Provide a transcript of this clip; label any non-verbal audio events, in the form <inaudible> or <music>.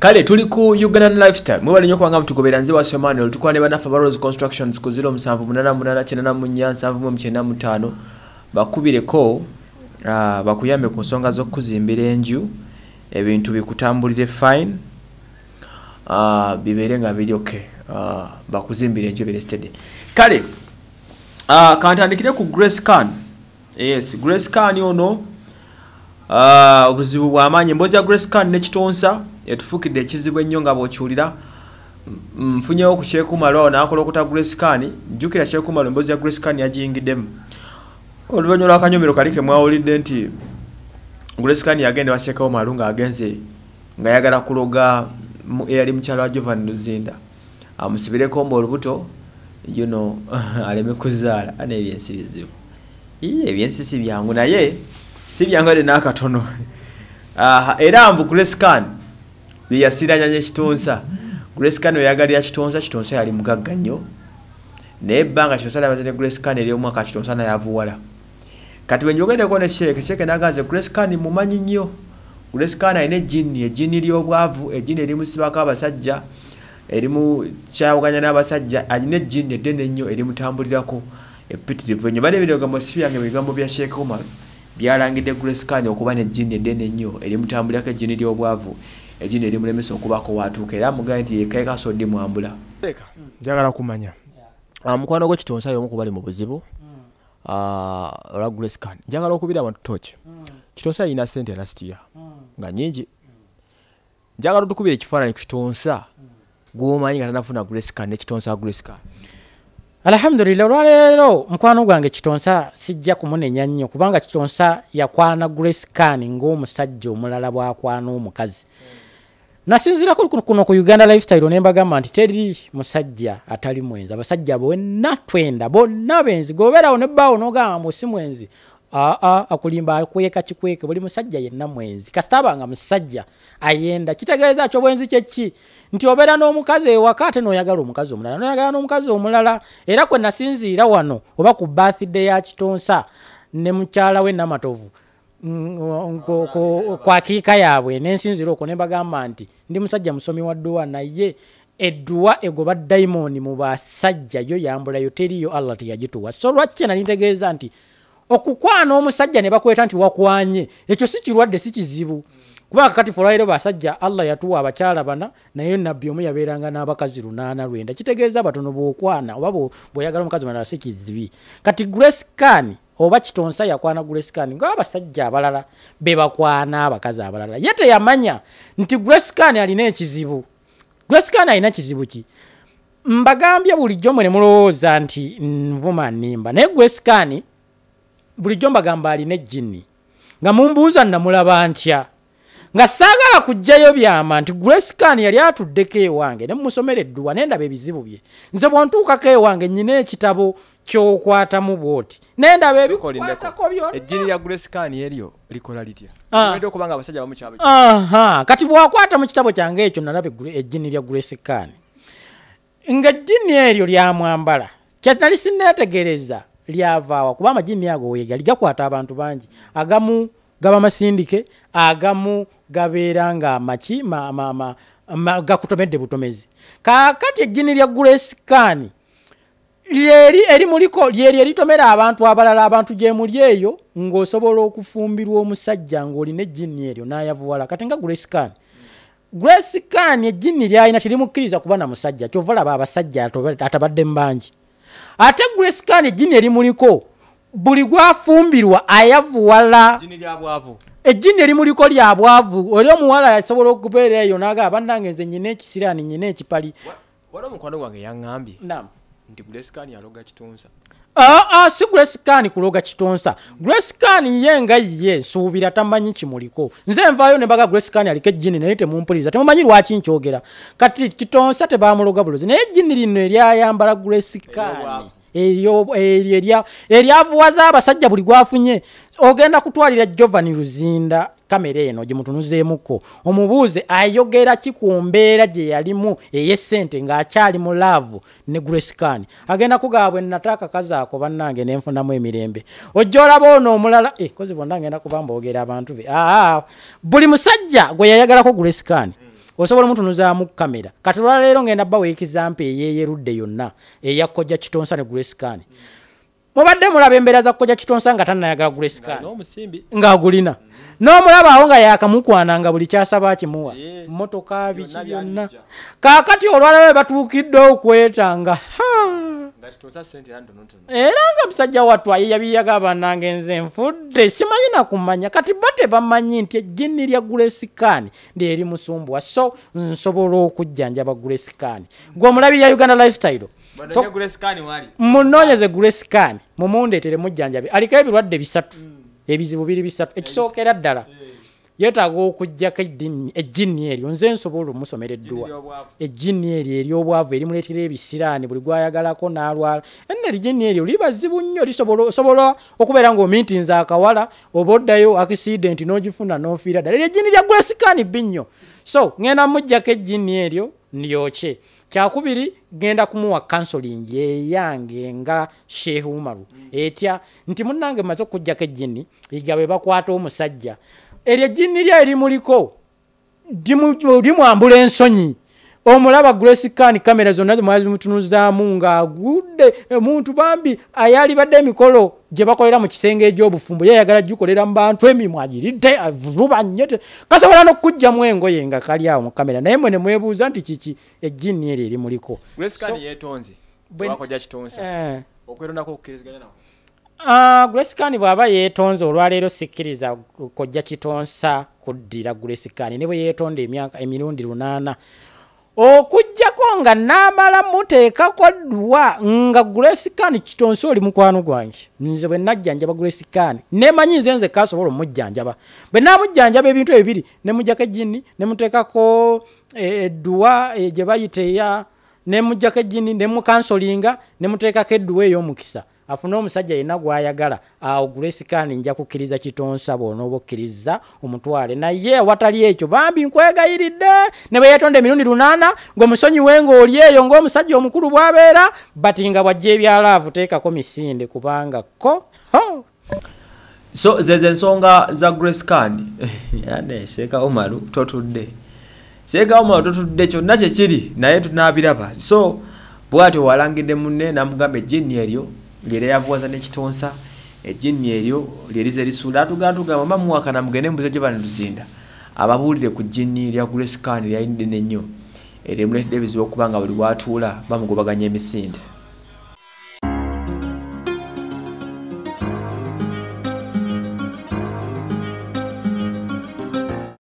kale tuli ku ugandan lifestyle mwebali nyo kubanga mutugobera nze waso manuel tukola ne banafa ba rose constructions ku 788495 bakubireko uh, bakuyambe ku nsonga z'okuzimbira enju ebintu bikutambulire fine uh, ah, bibeere nga biri ok uh, bakuzimbira enju ebirestede kale uh, kantandikire ku grace can yes grace can ono uh, obuzibu bw'amaanyi emboozi ya grace can n'ekitonsa etufukidde ekizibu ennyo nga bwokiwulira nfunyewo ku kyekumala o nakola okuta gresikani jjukira kyekumala emboozi ya gresikani yagiyingiddemu oluvannyuma lwakanyumiro kali kemwawulidde nti gresikani yagende wasekawo malu ngaagenze nga yagala kuloga eyali mukyalo wa jovan luzinda amusibireko mba olubuto yuno <laughs> aleme kuzaala ana ebyensi bizibu ebyensi si byangu naye si byangu ade n'akatono <laughs> era mbu gresikani yasiranya nye kitonsa grace kano yagalira kitonsa kitonsa yali mugagga nnyo naye ebbanga kitonsa labazene grace kano eryomwaka kitonsa nayavuwala kati wenjogendeko ne sheeke sheeke nagaze grace kano mumanyi nnyo grace kano ayina ejjini ejjini ly'obwavu ejjini erimusibako abasajja erimukyawuganya n'abasajja alina ejjini eddene nnyo erimutambulirako epitirivu enyo bali ebiragambo si byange ebigambo bya sheeke omar byalangidde grace kano okuba n'ejjini eddene nnyo erimutambulirako ejjini ly'obwavu egina erimulemesa okubako watuuka era amugambe nti yekaeka sodi mwambula njagala kumanya ah, mukwano gwe kitonsa yomu kuba ali mu buzibu mm. ah, olwa grecan njagala okubira abantu toki mm. kitonsa yalina sente last year mm. nga nyingi njagala otukubira ekifaananyi ku kitonsa gwomanyi nga tanafuna grecan nekitonsa grecan alhamdulilah olwaleero mukwano gwange kitonsa sijja kumunenya nnyo kubanga kitonsa yakwana grecan ngaomusajja omulala bwakwana omukazi mm. nasinzirako kuno ku uganda lifestyle ne mbagamba nti teri musajja atali mwenzi abasajja bonna twenda bonna benzi gobeerawo nebbaawo nogambamu si mwenzi aa akulimba akweka kikweke buli musajja yenna mwenzi kasita abanga musajja ayenda kitegeeza kyo bwenzi kyeki nti obeera n'omukazi ewaka ate noyagala omukazi omulala noyagala n'omukazi omulala era kwe nasinziira wano oba ku baathidde ya kitonsa ne mukyala we namatovu kwakiika yaabwe nensinzira okwo nebagamba nti ndi musajja musomi wa dduwa naye edduwa egoba daimoni mu basajja yo yambulayo teriyo allah teyagituwa so lwaki kye nali ntegeeza nti okukwana omusajja ne bakweta nti wakwanye ekyo si kirwadde si kizibu kuba kakati fulaire basajja allah yatuwa abakyala bana naye nabbi omu yabeeranga n'abakazi lunaana lwenda kitegeeza batono bwokwana oba bweyagala omukazi manala si kizibi kati grace kani oba kitonsa yakwana gulesikaani ngaabasajja abalala bebakwana abakazi abalala ye teyamanya nti gulesikaani alina ekizibu gulesikaani alina kizibu ki mbagambye bulijjo mwe nemulowooza nti nvuma nnimba naye gulesikaani bulijjo mbagamba alina ejjini nga mumbuuza namulaba ntya nga saagala kujjayo byama nti gresikan yali atuddeko ewange nemusomera edduwa nendaba ebizibu bye nze bwontuukako ewange nyina ekitabo kyokwatamu bwoti nendaba ebikwatako byonaaha ah. kati bwakwata mu kitabo kyange ekyo nalaba ejjini lya gresikan nga ejjini eryo lyamwambala kyenali sinetegereza lyavaawa kuba amajini ago yegali gakwata abantu bangi agamu gaba masindike agamu gabeera nga maki gakutomedde butomezi kakati ejjini lya gulesikaani lyeri erimuliko lyeri eritomera abantu abalala abantu gyemuli eyo ng'osobola okufumbirwa omusajja ng'olina ejjini eryo n'ayavuwala kati nga gulesikaani gulesikaani ejjini lyalina terimukkiriza kuba na musajja kyova laba abasajja atabadde mu bangi ate gulesikaani ejjini erimuliko buli gwafumbirwa ayavuwala ejjina erimuliko lya bwavu oli omuwala asobola okubeera eyo nagaa bannange nze nyina ekisirani nyina ekipali wala omukwano gwange yaambye nti gulesikaani aloga kitonsa si gulesikaani kuloga kitonsa gulesikaani ye nga ye nsuubira tamanyi kimuliko nze nvaayo nebaga gulesikaani aliko ejjini naye temumpuliriza temumanyi lwaki nkyogera kati kitonsa tebamuloga bulozi naye ejjini lino eryayambala gulesikaani eryavuwaza abasajja buli gwafunye ogenda kutwalira jovan luzinda kamera eno gimutunuzeemuko omubuuze ayogera ki ku mbeera gye yalimu eyesente ng'akyali mu laavu ne gresikan agenda kugaba bwe nataakakazi ako bannange nenfunamu emirembe ojja olaba ono omulala kozi eh, bonna ngenda kuba mboogera abantu be ah, ah, buli musajja gwe yayagalako gresikani mm. osobola omutunuzaamu kamera kati olwala leero ngenda bba weekizampa eyeyerudde yonna eyakkojja kitonsa ne gulesikaani mubadde mulaba embeera za kkojja kitonsa nga tanayagala gulesikaani ng'agulina mm-hmm. n'omulaba awo nga yakamukwana nga buli kyasaba kimuwa motoka biki byonna kaakati olwala we batuukiddeo okwetanga ha era nga musajja watu aye yabiyaga abanange nze nfudde simanyina kumanya kati bate bamanyi nti ejjini lya gulesikaani ndyeri musumbwa so nsobola okujjanjaba gulesikaani gweomulabi ya uganda lifestyle munonyeze gulesikaani mumundeetere mujjanjabe aliko ebirwadde bisatu hmm. ebizibu biri bisatu ekisookera ddala eh. yeetaaga okugjako ejjinni eryo nze nsobola omusomera edduwa ejjinni eryo eryobwavu erimuleetera ebisiraani buli gwayagalako n'alwala enna erijinni eryo libazibu nnyo osobola okubeera ngaomintinze akawala oba oddayo akisidenti n'ogifuna n'ofiira ddala eryejjinni lya gulesikaani bbinnyo so ŋenda mujjako ejjinni eryo ndyokye kyakubiri genda kumuwa kansolingi eyange nga sheehu umaru etya nti munnange mumaze okukugjako ejjinni igabe bakwata omusajja eryo ejjini lya erimuliko limwambula ensonyi omulaba gresican kamera zonna mwazimutunuzaamu ngaagudde omuntu bambi ayalibadde emikolo gyebakolera mu kisenge egyobufumbo yayagala gikolera mu bantu emimwa giridde avuba nyete kasobola n'okukugjamu engoye nga kali awo mu kamera naye mwe nemwebuuza nti kiki ejjini eryo erimuliko eh. okwerondako okukkiriziganya nako uh, ah, gulesikani wava yetonze olwaleero sikiriza kojja kitonsa kuddira gulesikani nibwe yetonda emyaka emirundi lunaana okujjako nga namala muteekako dwa nga gulesikani kitonsa oli mukwano gwange nze bwe najjanjaba gulesikani nemanyi nze nze kasobola omujjanjaba bwe namujjanjaba ebintu ebibiri nemujjako ejini nemuteekako edwa e, e, gye bayita eya nemujjako ejini nemukansolinga nemuteekako edduwa ey'omukisa ne afune omusajja yenna gwayagala awo gulesikaani nja kukkiriza kitonsaba onoobakkiriza omutwale naye awatali ekyo bambi nkwegayiridde ne bwe yeetonda emirundi lunaana ngaomusonyiwe ngaoli eyo ngaomusajja omukulu bwabeera bati nga bwajja ebyalaavu teekako misinde kubanga ko so zeze ensonga za grace kan <laughs> yane sheeka omaru totudde sheeka omaru totudde kyonna kyekiri naye tunabiraba so bwatyo walangidde munne namugamba ejiini eryo ngeri yabuwaza nekitonsa ejinni eryo lyeriza erisuula atugana tugamba mamuwakana mugende mbuza gye banluzinda ababuulire ku jinni lya gulesikaani lyayinddene nnyo eryemuleetedde ebizibu okuba nga buli watuula bamugobaganya emisinde